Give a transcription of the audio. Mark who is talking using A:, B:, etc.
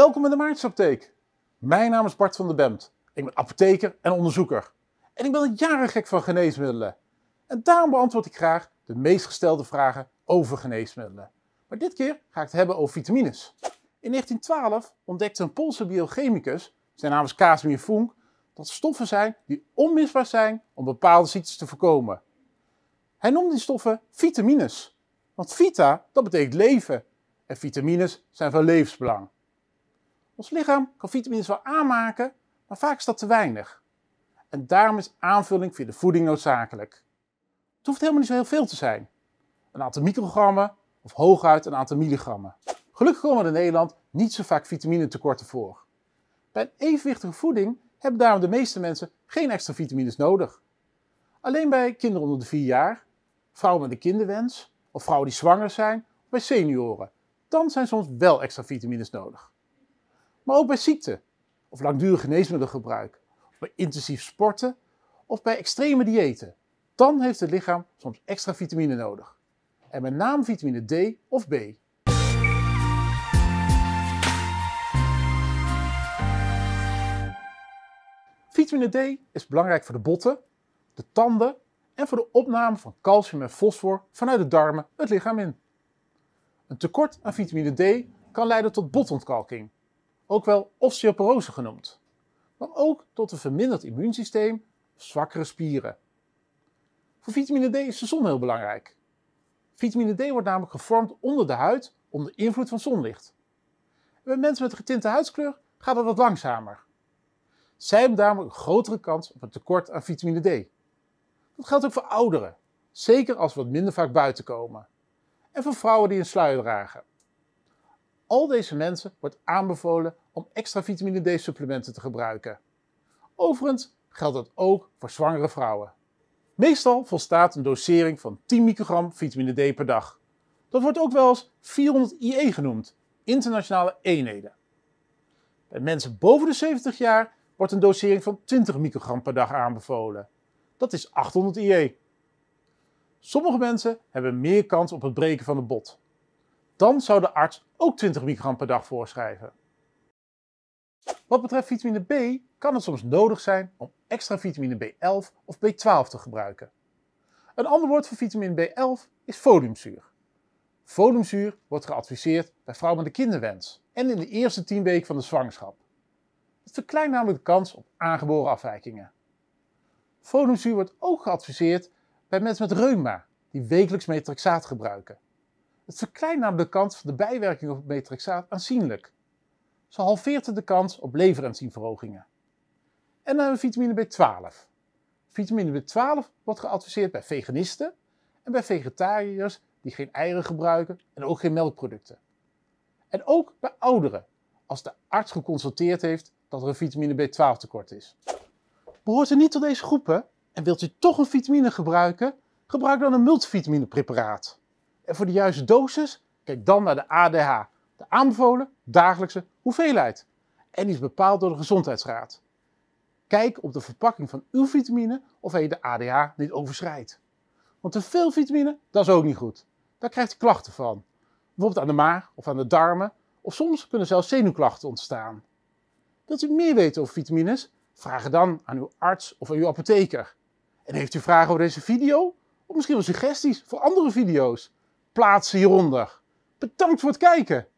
A: Welkom in de Maartsapotheek. Mijn naam is Bart van der Bemt. Ik ben apotheker en onderzoeker. En ik ben al jaren gek van geneesmiddelen. En daarom beantwoord ik graag de meest gestelde vragen over geneesmiddelen. Maar dit keer ga ik het hebben over vitamines. In 1912 ontdekte een Poolse biochemicus, zijn naam is Casimir Funk, dat stoffen zijn die onmisbaar zijn om bepaalde ziektes te voorkomen. Hij noemde die stoffen vitamines. Want vita, dat betekent leven. En vitamines zijn van levensbelang. Ons lichaam kan vitamines wel aanmaken, maar vaak is dat te weinig. En daarom is aanvulling via de voeding noodzakelijk. Het hoeft helemaal niet zo heel veel te zijn. Een aantal microgrammen of hooguit een aantal milligrammen. Gelukkig komen er in Nederland niet zo vaak tekorten voor. Bij een evenwichtige voeding hebben daarom de meeste mensen geen extra vitamines nodig. Alleen bij kinderen onder de 4 jaar, vrouwen met een kinderwens of vrouwen die zwanger zijn, of bij senioren. Dan zijn soms wel extra vitamines nodig. Maar ook bij ziekte of langdurig geneesmiddelgebruik, bij intensief sporten of bij extreme diëten. Dan heeft het lichaam soms extra vitamine nodig. En met name vitamine D of B. Vitamine D is belangrijk voor de botten, de tanden en voor de opname van calcium en fosfor vanuit de darmen het lichaam in. Een tekort aan vitamine D kan leiden tot botontkalking, ook wel osteoporose genoemd, maar ook tot een verminderd immuunsysteem zwakkere spieren. Voor vitamine D is de zon heel belangrijk. Vitamine D wordt namelijk gevormd onder de huid onder invloed van zonlicht. bij mensen met getinte huidskleur gaat dat wat langzamer. Zij hebben daarom een grotere kans op een tekort aan vitamine D. Dat geldt ook voor ouderen, zeker als we wat minder vaak buiten komen. En voor vrouwen die een sluier dragen. Al deze mensen wordt aanbevolen om extra vitamine D-supplementen te gebruiken. Overigens geldt dat ook voor zwangere vrouwen. Meestal volstaat een dosering van 10 microgram vitamine D per dag. Dat wordt ook wel eens 400 IE genoemd, internationale eenheden. Bij mensen boven de 70 jaar wordt een dosering van 20 microgram per dag aanbevolen. Dat is 800 IE. Sommige mensen hebben meer kans op het breken van de bot. Dan zou de arts ook 20 microgram per dag voorschrijven. Wat betreft vitamine B kan het soms nodig zijn om extra vitamine B11 of B12 te gebruiken. Een ander woord voor vitamine B11 is foliumzuur. Foliumzuur wordt geadviseerd bij vrouwen met een kinderwens en in de eerste 10 weken van de zwangerschap. Het verkleint namelijk de kans op aangeboren afwijkingen. Foliumzuur wordt ook geadviseerd bij mensen met reuma die wekelijks metrixaat gebruiken. Het verkleint namelijk de kans van de bijwerking op metrixaat aanzienlijk ze halveert het de kans op leverenzienverhogingen. En dan hebben we vitamine B12. Vitamine B12 wordt geadviseerd bij veganisten en bij vegetariërs die geen eieren gebruiken en ook geen melkproducten. En ook bij ouderen, als de arts geconstateerd heeft dat er een vitamine B12 tekort is. Behoort u niet tot deze groepen en wilt u toch een vitamine gebruiken, gebruik dan een multivitaminepreparaat. En voor de juiste dosis, kijk dan naar de ADH, de aanbevolen dagelijkse hoeveelheid. En die is bepaald door de gezondheidsraad. Kijk op de verpakking van uw vitamine of hij de ADH niet overschrijdt. Want te veel vitamine, dat is ook niet goed. Daar krijgt u klachten van. Bijvoorbeeld aan de maag of aan de darmen. Of soms kunnen zelfs zenuwklachten ontstaan. Wilt u meer weten over vitamines? Vraag dan aan uw arts of aan uw apotheker. En heeft u vragen over deze video? Of misschien wel suggesties voor andere video's? Plaats ze hieronder. Bedankt voor het kijken!